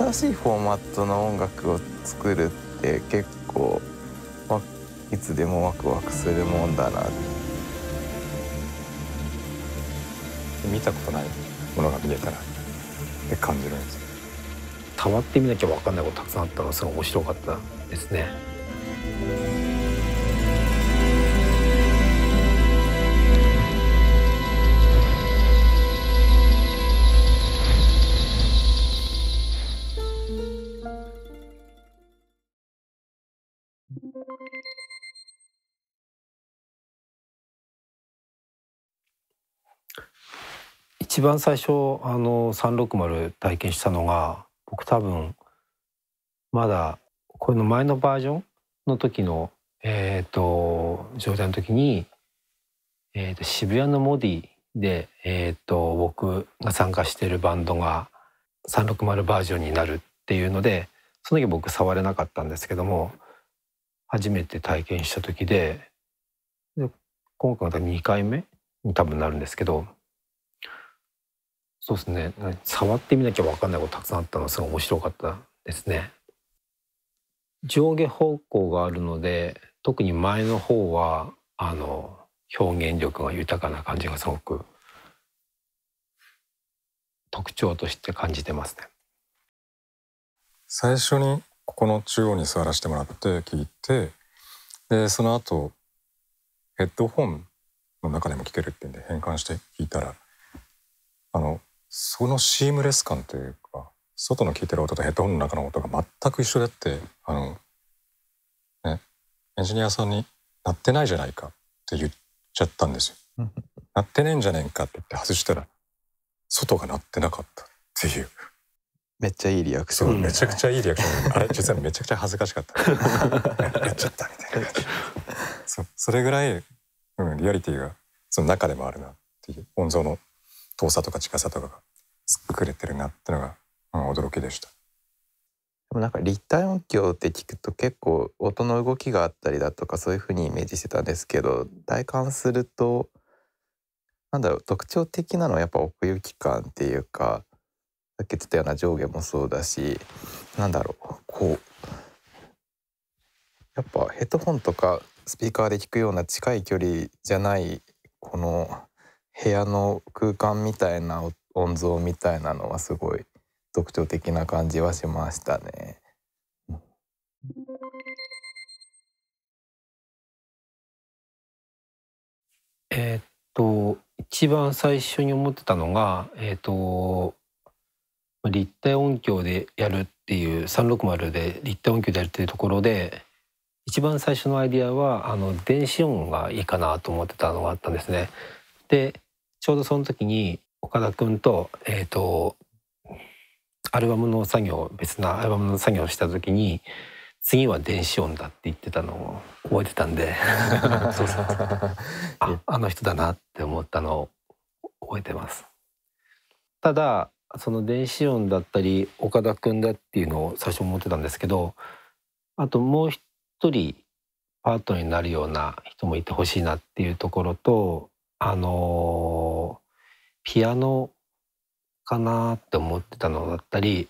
新しいフォーマットの音楽を作るって結構いつでもワクワクするもんだな見たことないものが見えたらって感じるんです溜まってみなきゃ分かんないことたくさんあったのすごい面白かったですね。一番最初あの360体験したのが僕多分まだこれの前のバージョンの時のえっ、ー、と状態の時に、えー、と渋谷のモディで、えー、と僕が参加してるバンドが360バージョンになるっていうのでその時僕触れなかったんですけども初めて体験した時でで今回また2回目に多分なるんですけどそうですね触ってみなきゃ分かんないことたくさんあったのすごい面白かったですね。上下方向があるので特に前の方はあの表現力が豊かな感じがすごく特徴として感じてますね。最初にここの中央に座らせてもらって聞いてでその後ヘッドホンの中でも聞けるっていうんで変換して聞いたらあのそのシームレス感というか外の聴いてる音とヘッドホンの中の音が全く一緒でってあの、ね、エンジニアさんになってないじゃないかって言っちゃったんですよ。なってねえんじゃねえかって言って外したら外が鳴ってなかったっていう。めっちゃいいリアクション、めちゃくちゃいいリアクションあれ実はめちゃくちゃ恥ずかしかった やっちゃったみたいな感じそそれぐらい、うん、リアリティがその中でもあるなっていう音像の遠さとか近さとかが作れてるなってのが、うん、驚きでした。でもなんか立体音響って聞くと結構音の動きがあったりだとかそういうふうにイメージしてたんですけど体感するとなんだろう特徴的なのはやっぱ奥行き感っていうかさっき言ってたような上下もそうだしなんだろうこうやっぱヘッドホンとかスピーカーで聞くような近い距離じゃないこの部屋の空間みたいな音像みたいなのはすごい特徴的な感じはしましたね。えー、っと一番最初に思ってたのが、えー、っと立体音響でやるっていう360で立体音響でやるっていうところで一番最初のアイディアはあの電子音がいいかなと思ってたのがあったんですね。でちょうどその時に岡田君と,、えーと、アルバムの作業別なアルバムの作業をした時に次は電子音だって言ってたのを覚えてたんで そうそうああの人だなって思ったのを覚えてます。ただその電子音だったり岡田君だっていうのを最初思ってたんですけどあともう一人パートになるような人もいてほしいなっていうところとあのピアノかなって思ってたのだったり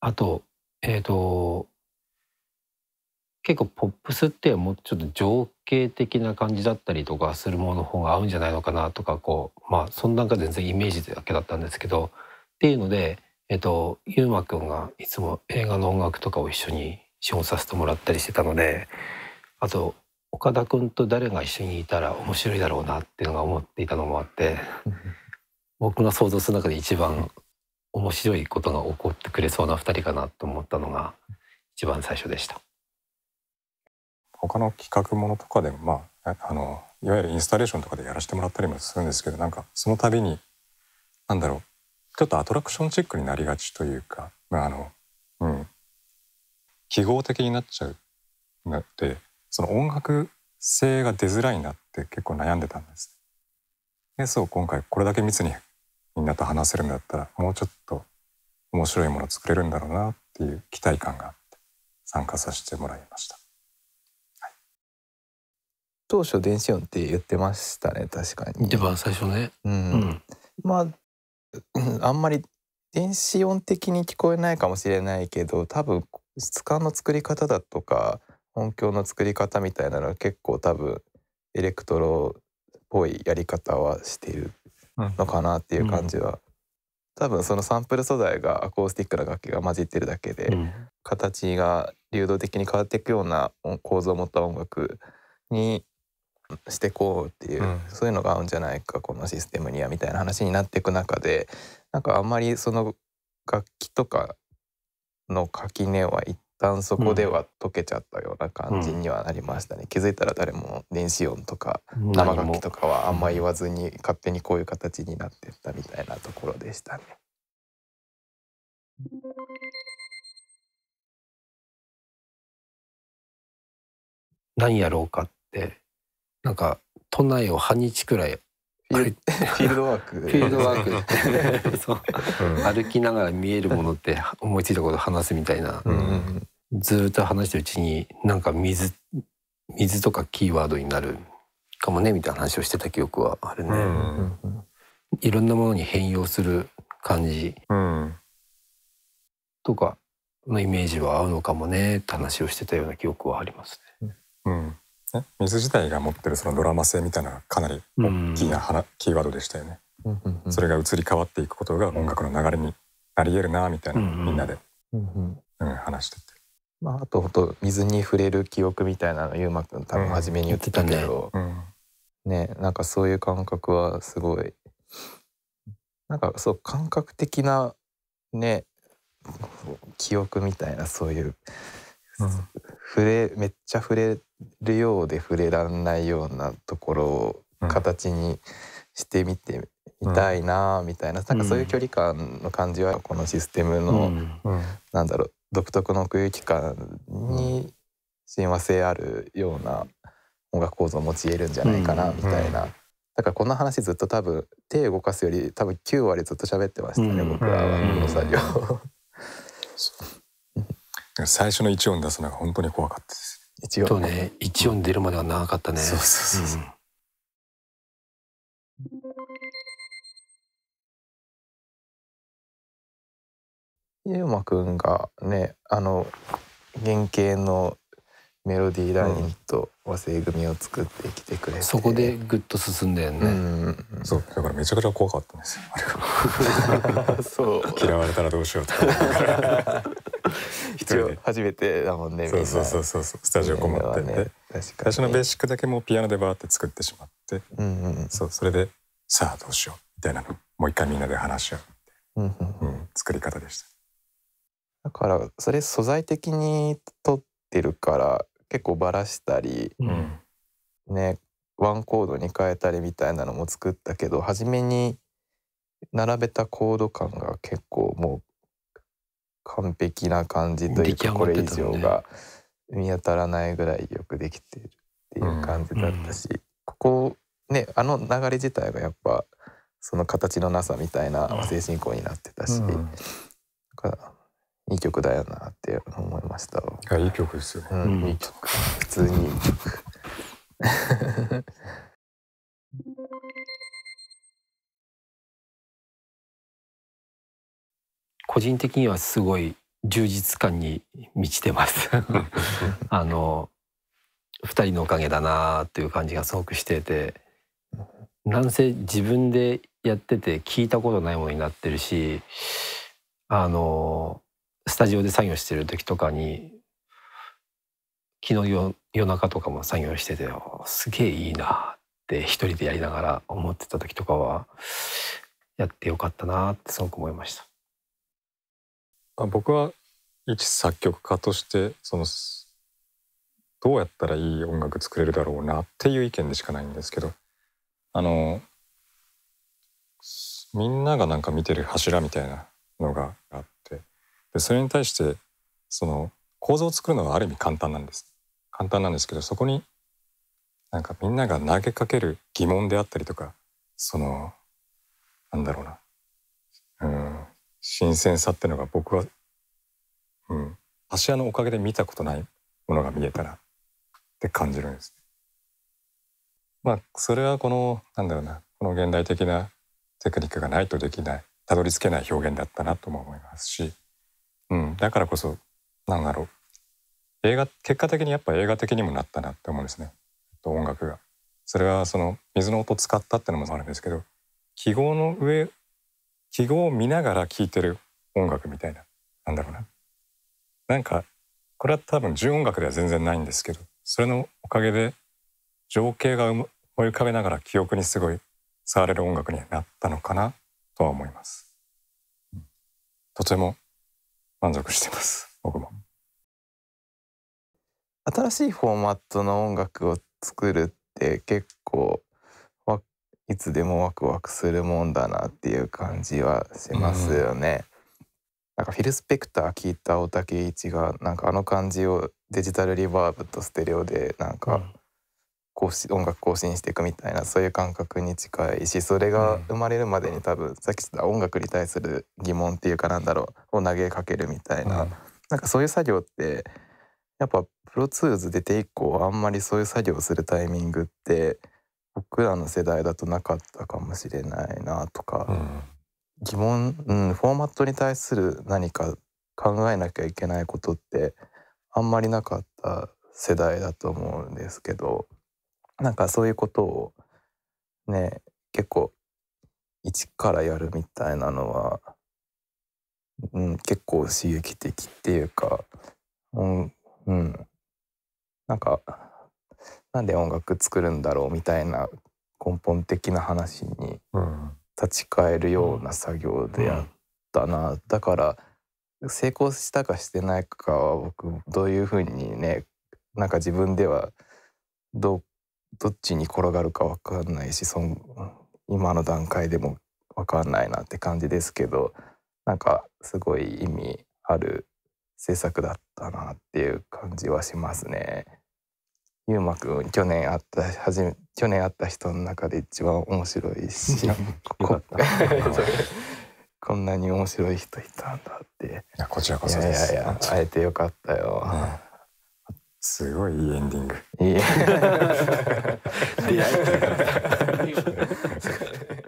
あとえっ、ー、と結構ポップスってもうちょっと情景的な感じだったりとかするものの方が合うんじゃないのかなとかこうまあそんなんか全然イメージだけだったんですけどっていうので、えっ、ー、と、ゆうまくんがいつも映画の音楽とかを一緒に仕事させてもらったりしてたのであと岡田君と誰が一緒にいたら面白いだろうなっていうのが思っていたのもあって僕が想像する中で一番面白いことが起こってくれそうな2人かなと思ったのが一番最初でした。他の企画ものとかでもまああのいわゆるインスタレーションとかでやらせてもらったりもするんですけどなんかその度になんだろうちょっとアトラクションチックになりがちというか、まああのうん、記号的になっちゃうなってその音楽性が出づらいなって結構悩んでたんです。でそう今回これだけ密にみんなと話せるんだったらもうちょっと面白いもの作れるんだろうなっていう期待感があって参加させてもらいました。はい、当初電子音って言ってましたね確かに。一番最初ね。うん。うん、まああんまり電子音的に聞こえないかもしれないけど多分質感の作り方だとか音響の作り方みたいなのは結構多分エレクトロっぽいやり方はしてるのかなっていう感じは、うん、多分そのサンプル素材がアコースティックな楽器が混じってるだけで、うん、形が流動的に変わっていくような構造を持った音楽にしてこうっていう、うん、そういうのが合うんじゃないかこのシステムにはみたいな話になっていく中でなんかあんまりその楽器とかの垣根は行っ旦そこでは溶けちゃったような感じにはなりましたね、うん、気づいたら誰も電子音とか生楽器とかはあんま言わずに勝手にこういう形になってったみたいなところでしたね。何やろうかってなんか都内を半日くらいフィールドワークフィールドワークそう、うん、歩きながら見えるものって思いついたこと話すみたいな、うん、ずっと話してるうちになんか水水とかキーワードになるかもねみたいな話をしてた記憶はあるね、うんいろんなものに変容する感じ、とかのイメージは合うのかもねって話をしてたような記憶はありますね。うんね、水自体が持ってるそのドラマ性みたいなかなり大きな、うん、キーワードでしたよね、うんうんうん、それが移り変わっていくことが音楽の流れになり得るなみたいな、うんうん、みんなで、うんうん、話してて。まあ、あとほんと水に触れる記憶みたいなのゆうまくん多分初めに言ってたけど、うん、ね、ね、なんかそういう感覚はすごいなんかそう感覚的なね記憶みたいなそういう触れめっちゃ触れるようで触れらんないようなところを形にしてみてみたいなみたいな,、なんかそういう距離感の感じはこのシステムの、なんだろう独特の奥行き感に親和性あるような音楽構造を用いるんじゃないかなみたいな。だからこんな話ずっと多分手動かすより多分9割ずっと喋ってましたね、僕らはこの作業。最初の1音出すのが本当に怖かったです一音ね一音出るまでは長かったね、うん、そうそうそう、うんゆうまくんがねあの原型のメロディーラインと和製組を作ってきてくれて、そこでぐっと進んだよね、うんそうだからめちゃくちゃ怖かったんですよそう嫌われたらどうしようとか 一応初めてだもんねそうそうそうそうスタジオこもってて、ね、確か最初のベーシックだけもピアノでバーって作ってしまって、うんうん、そうそれでさあどうしようみたいなのもう一回みんなで話し合ううん、うんうん、作り方でしただからそれ素材的に撮ってるから結構ばらしたり、うん、ねワンコードに変えたりみたいなのも作ったけど初めに並べたコード感が結構もう完璧な感じというか、これ以上が見当たらないぐらいよくできてるっていう感じだったし、うん、ここねあの流れ自体がやっぱその形のなさみたいな精神行になってたし、うん、いい曲だよなって思いましたいい曲ですようん、いい曲普通にいい曲個人的にはすごい充実感に満ちてます あの二人のおかげだなっていう感じがすごくしててなんせ自分でやってて聞いたことないものになってるしあのスタジオで作業してる時とかに昨日夜中とかも作業しててすげえいいなって一人でやりながら思ってた時とかはやってよかったなってすごく思いました。僕は一作曲家としてそのどうやったらいい音楽作れるだろうなっていう意見でしかないんですけどあのみんながなんか見てる柱みたいなのがあっでそれに対してその構造を作るのはある意味簡単なんです簡単なんですけどそこになんかみんなが投げかける疑問であったりとかそのなんだろうなうん新鮮さってのが僕は、うん、屋のおかげで見たことないものが見えたらって感じるんです。まあそれはこのなんだろうなこの現代的なテクニックがないとできないたどり着けない表現だったなとも思いますし。うん、だからこそなんだろう映画結果的にやっぱ映画的にもなったなって思うんですね音楽が。それはその水の音使ったってのもあるんですけど記号の上記号を見ながら聴いてる音楽みたいななんだろうななんかこれは多分純音楽では全然ないんですけどそれのおかげで情景が思い浮かべながら記憶にすごい触れる音楽になったのかなとは思います。とても満足してます僕も。新しいフォーマットの音楽を作るって結構いつでもワクワクするもんだなっていう感じはしますよね。うん、なんかフィル・スペクター聞いた大竹一がなんかあの感じをデジタルリバーブとステレオでなんかこう音楽更新していくみたいなそういう感覚に近いしそれが生まれるまでに多分、うん、さっき言った音楽に対する疑問っていうかなんだろうを投げかけるみたいな、うん、なんかそういう作業ってやっぱプロツールズ出て以降あんまりそういう作業するタイミングって僕らの世代だとなかったかもしれないなとか、うん、疑問、うん、フォーマットに対する何か考えなきゃいけないことってあんまりなかった世代だと思うんですけど。なんかそういうことをね結構一からやるみたいなのは、うん、結構刺激的っていうか、うん、うん、なんかなんで音楽作るんだろうみたいな根本的な話に立ち返るような作業であったな、うん、だから成功したかしてないかは僕どういうふうにねなんか自分ではどうどっちに転がるか分かんないしそん今の段階でも分かんないなって感じですけどなんかすごい意味ある制作だったなっていう感じはしますね。ゆうまくん去年会った初め去年会った人の中で一番面白いしこ こんなに面白い人いたんだっていやこちらこそですいやいや会えてよかったよ、ねすごいいいエンディング。いい。出会い。